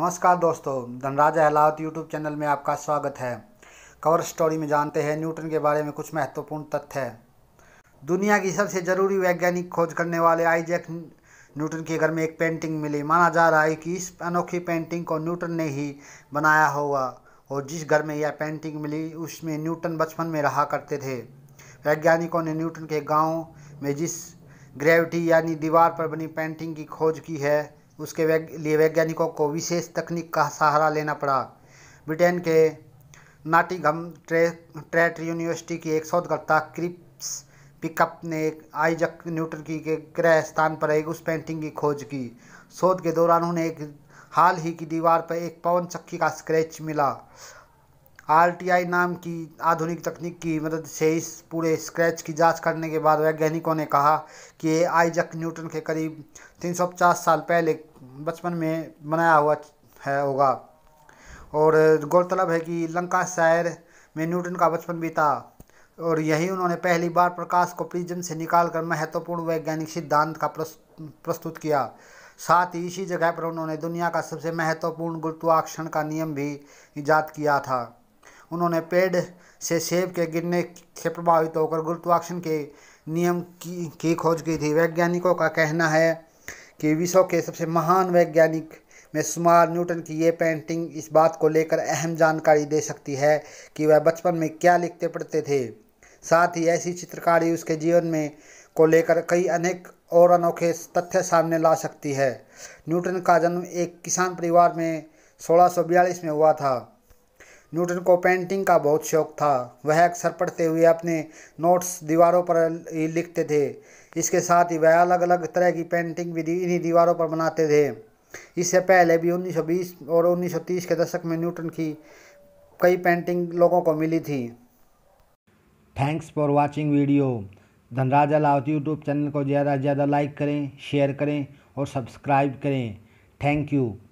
नमस्कार दोस्तों Dhanraja Ahlawat YouTube channel में आपका स्वागत है कवर स्टोरी में जानते हैं न्यूटन के बारे में कुछ महत्वपूर्ण तथ्य दुनिया की सबसे ज़रूरी वैज्ञानिक खोज करने वाले आइजैक न्यूटन के घर में एक पेंटिंग मिली माना जा रहा है कि इस अनोखी पेंटिंग को न्यूटन ने ही बनाया होगा और जिस घर में यह पेंटिंग मिली उसमें न्यूटन बचपन में रहा करते थे वैज्ञानिकों ने न्यूटन के गाँव में जिस ग्रेविटी यानी दीवार पर बनी पेंटिंग की खोज की है उसके वैग, लिए वैज्ञानिकों को विशेष तकनीक का सहारा लेना पड़ा ब्रिटेन के नाटिघम ट्रे ट्रेट यूनिवर्सिटी की एक शोधकर्ता क्रिप्स पिकअप ने आइजक न्यूटन की के ग्रह स्थान पर एक उस पेंटिंग की खोज की शोध के दौरान उन्हें एक हाल ही की दीवार पर एक पवन चक्की का स्क्रैच मिला आरटीआई नाम की आधुनिक तकनीक की मदद से इस पूरे स्क्रैच की जांच करने के बाद वैज्ञानिकों ने कहा कि आइजक न्यूटन के करीब 350 साल पहले बचपन में बनाया हुआ है होगा और गौरतलब है कि लंका शहर में न्यूटन का बचपन बीता और यही उन्होंने पहली बार प्रकाश को प्रिज्म से निकालकर महत्वपूर्ण वैज्ञानिक सिद्धांत का प्रस्तुत किया साथ ही इसी जगह पर उन्होंने दुनिया का सबसे महत्वपूर्ण गुरुत्वाकर्षण का नियम भी ईजाद किया था उन्होंने पेड़ से सेब के गिरने से प्रभावित होकर गुरुत्वाकर्षण के नियम की, की खोज की थी वैज्ञानिकों का कहना है कि विश्व के सबसे महान वैज्ञानिक में सुमार न्यूटन की ये पेंटिंग इस बात को लेकर अहम जानकारी दे सकती है कि वह बचपन में क्या लिखते पढ़ते थे साथ ही ऐसी चित्रकारी उसके जीवन में को लेकर कई अनेक और अनोखे तथ्य सामने ला सकती है न्यूटन का जन्म एक किसान परिवार में 1642 में हुआ था न्यूटन को पेंटिंग का बहुत शौक था वह अक्सर पढ़ते हुए अपने नोट्स दीवारों पर लिखते थे इसके साथ ही वह अलग अलग तरह की पेंटिंग भी इन्हीं दीवारों पर बनाते थे इससे पहले भी 1920 और 1930 के दशक में न्यूटन की कई पेंटिंग लोगों को मिली थी थैंक्स फॉर वॉचिंग वीडियो धनराजा लावत यूट्यूब चैनल को ज़्यादा से ज़्यादा लाइक करें शेयर करें और सब्सक्राइब करें थैंक यू